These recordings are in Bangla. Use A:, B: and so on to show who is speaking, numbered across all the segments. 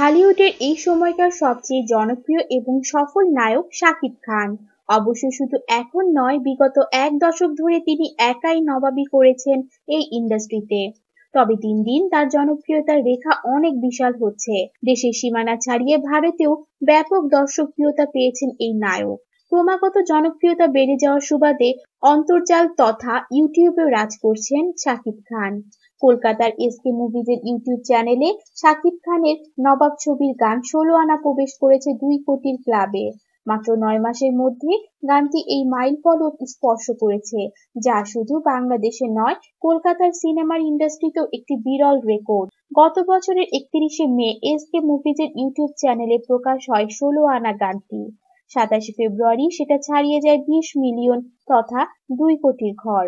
A: ঢালিউডের এই সময়কার সবচেয়ে জনপ্রিয় এবং সফল নায়ক শাকিব খান অবশ্য শুধু এখন নয় বিগত এক দশক ধরে তিনি একাই নবাবি করেছেন এই ইন্ডাস্ট্রিতে তবে দিন দিন তার জনপ্রিয়তার রেখা অনেক বিশাল হচ্ছে দেশের সীমানা ছাড়িয়ে ভারতেও ব্যাপক দর্শকপ্রিয়তা পেয়েছেন এই নায়ক ক্রমাগত জনপ্রিয়তা বেড়ে যাওয়ার সুবাদে অন্তর্জাল তথা ইউটিউবেও রাজ করছেন শাকিব খান কলকাতার এসকে মুভিজের ইউটিউব চ্যানেলে শাকিব খানের নবাব ছবির গান ষোলো আনা প্রবেশ করেছে দুই কোটির ক্লাবে মাত্র নয় মাসের মধ্যে গানটি এই মাইল পদক স্পর্শ করেছে যা শুধু বাংলাদেশে নয় কলকাতার সিনেমার ইন্ডাস্ট্রিতেও একটি বিরল রেকর্ড গত বছরের একত্রিশে মে এস কে মুভিজের ইউটিউব চ্যানেলে প্রকাশ হয় ষোলো আনা গানটি সাতাশে ফেব্রুয়ারি সেটা ছাড়িয়ে যায় বিশ মিলিয়ন তথা দুই কোটির ঘর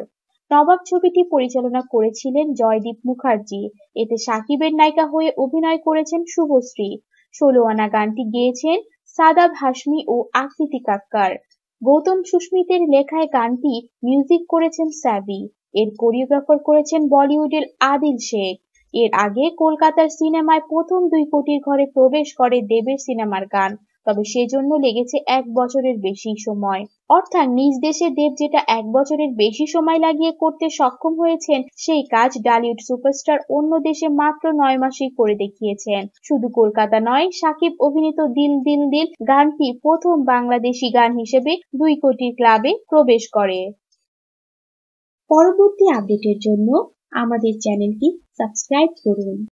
A: নবাব ছবিটি পরিচালনা করেছিলেন জয়দীপ মুখার্জি, এতে সাকিবের নায়িকা হয়ে অভিনয় করেছেন শুভশ্রী, ষোলো আনা গানটি গেয়েছেন সাদাব হাসমি ও আকৃতি কাক্কার। গৌতম সুস্মিতের লেখায় গানটি মিউজিক করেছেন স্যাবি এর কোরিওগ্রাফার করেছেন বলিউডের আদিল শেখ এর আগে কলকাতার সিনেমায় প্রথম দুই কোটির ঘরে প্রবেশ করে দেবের সিনেমার গান তবে সেজন্য লেগেছে এক বছরের বেশি সময় অর্থাৎ নিজ দেশে দেব যেটা এক বছরের বেশি সময় লাগিয়ে করতে সক্ষম হয়েছেন সেই কাজ ডালিউড সুপারস্টার অন্য দেশে মাত্র নয় মাসেই করে দেখিয়েছেন শুধু কলকাতা নয় সাকিব অভিনীত দিল দিল দিল গানটি প্রথম বাংলাদেশি গান হিসেবে দুই কোটির ক্লাবে প্রবেশ করে পরবর্তী আপডেটের জন্য আমাদের চ্যানেলটি সাবস্ক্রাইব করুন